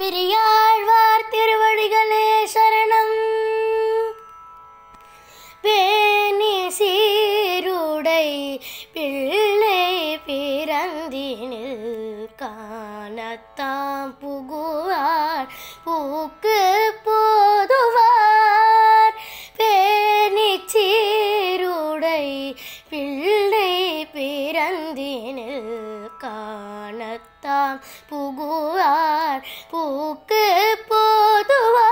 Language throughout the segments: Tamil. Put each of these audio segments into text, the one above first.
பெரியாழ்வார் திருவடிகளே சரணம் பேணி சீருடை பிள்ளை பிறந்தினில் காணத்தாம் புகுவார் பூக்கு போ வானத்தாம் புகுவார் பூக்கு போதுவார்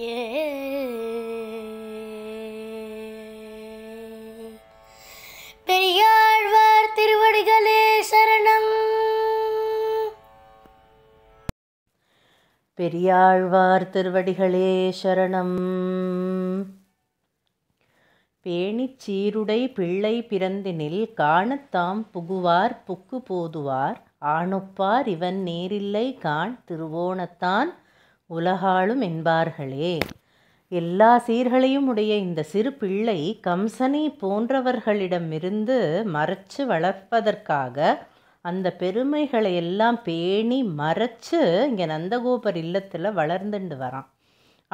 பெரியாழ்வார் திருவடிகளே சரணம் பெரியாழ்வார் திருவடிகளே சரணம் பேணிச் சீருடை பிள்ளை பிறந்தினில் காணத்தாம் புகுவார் புக்கு போதுவார் ஆணுப்பார் இவன் நேரில்லை காண் திருவோணத்தான் உலகாளும் என்பார்களே எல்லா சீர்களையும் உடைய இந்த சிறு பிள்ளை கம்சனை போன்றவர்களிடமிருந்து மறைச்சு வளர்ப்பதற்காக அந்த பெருமைகளை எல்லாம் பேணி மறைச்சு இங்கே நந்தகோபர் இல்லத்தில் வளர்ந்துண்டு வரான்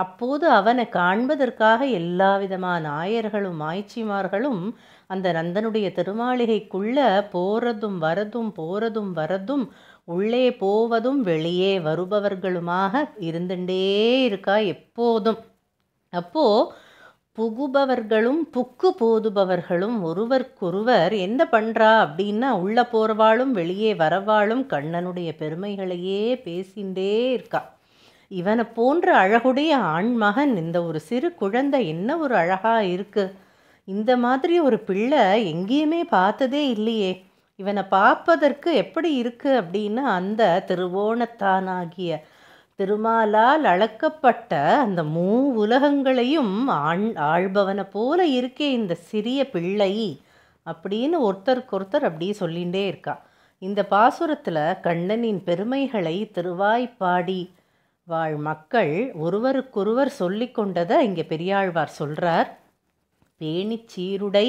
அப்போது அவனை காண்பதற்காக எல்லா விதமான ஆயர்களும் ஆய்ச்சிமார்களும் அந்த நந்தனுடைய திருமாளிகைக்குள்ளே போகிறதும் வரதும் போகிறதும் வரதும் உள்ளே போவதும் வெளியே வருபவர்களுமாக இருந்துட்டே இருக்கா எப்போதும் அப்போது புகுபவர்களும் புக்கு போதுபவர்களும் ஒருவருக்கொருவர் என்ன பண்ணுறா அப்படின்னா உள்ளே போகிறவாளும் வெளியே வரவாளும் கண்ணனுடைய பெருமைகளையே பேசிகிட்டே இருக்கா இவனை போன்ற அழகுடைய ஆண்மகன் இந்த ஒரு சிறு குழந்தை என்ன ஒரு அழகாக இருக்குது இந்த மாதிரி ஒரு பிள்ளை எங்கேயுமே பார்த்ததே இல்லையே இவனை பார்ப்பதற்கு எப்படி இருக்கு அப்படின்னு அந்த திருவோணத்தானாகிய திருமாலால் அளக்கப்பட்ட அந்த மூ உலகங்களையும் ஆண் ஆள்பவனை போல இருக்கே இந்த சிறிய பிள்ளை அப்படின்னு ஒருத்தருக்கு ஒருத்தர் அப்படியே சொல்லிகிட்டே இருக்கா இந்த பாசுரத்தில் கண்ணனின் பெருமைகளை திருவாய்ப்பாடி வாழ் மக்கள் ஒருவருக்கொருவர் சொல்லி கொண்டதை இங்கே பெரியாழ்வார் சொல்கிறார் பேணிச்சீருடை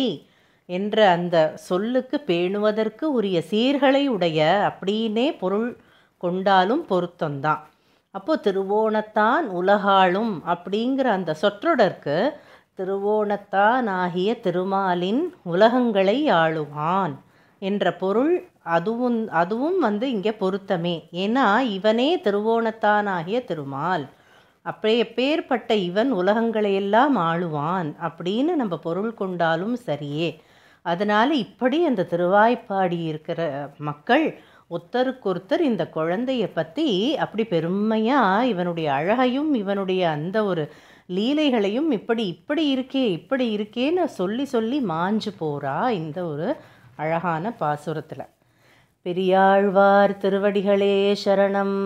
என்ற அந்த சொல்லுக்கு பேணுவதற்கு உரிய சீர்களை உடைய அப்படின்னே பொருள் கொண்டாலும் பொருத்தம்தான் அப்போது திருவோணத்தான் உலகாளும் அப்படிங்கிற அந்த சொற்றொடர்க்கு திருவோணத்தான் ஆகிய திருமாலின் உலகங்களை ஆளுவான் என்ற பொருள் அதுவும் அதுவும் வந்து இங்கே பொருத்தமே ஏன்னா இவனே திருவோணத்தான் ஆகிய திருமால் அப்படியே பேர்பட்ட இவன் உலகங்களையெல்லாம் ஆளுவான் அப்படின்னு நம்ம பொருள் கொண்டாலும் சரியே அதனால் இப்படி அந்த திருவாய்ப்பாடி இருக்கிற மக்கள் ஒருத்தருக்கொருத்தர் இந்த குழந்தைய பற்றி அப்படி பெருமையாக இவனுடைய அழகையும் இவனுடைய அந்த ஒரு லீலைகளையும் இப்படி இப்படி இருக்கே இப்படி இருக்கேன்னு சொல்லி சொல்லி மாஞ்சு போகிறா இந்த ஒரு அழகான பாசுரத்தில் பெரியாழ்வார் திருவடிகளே சரணம்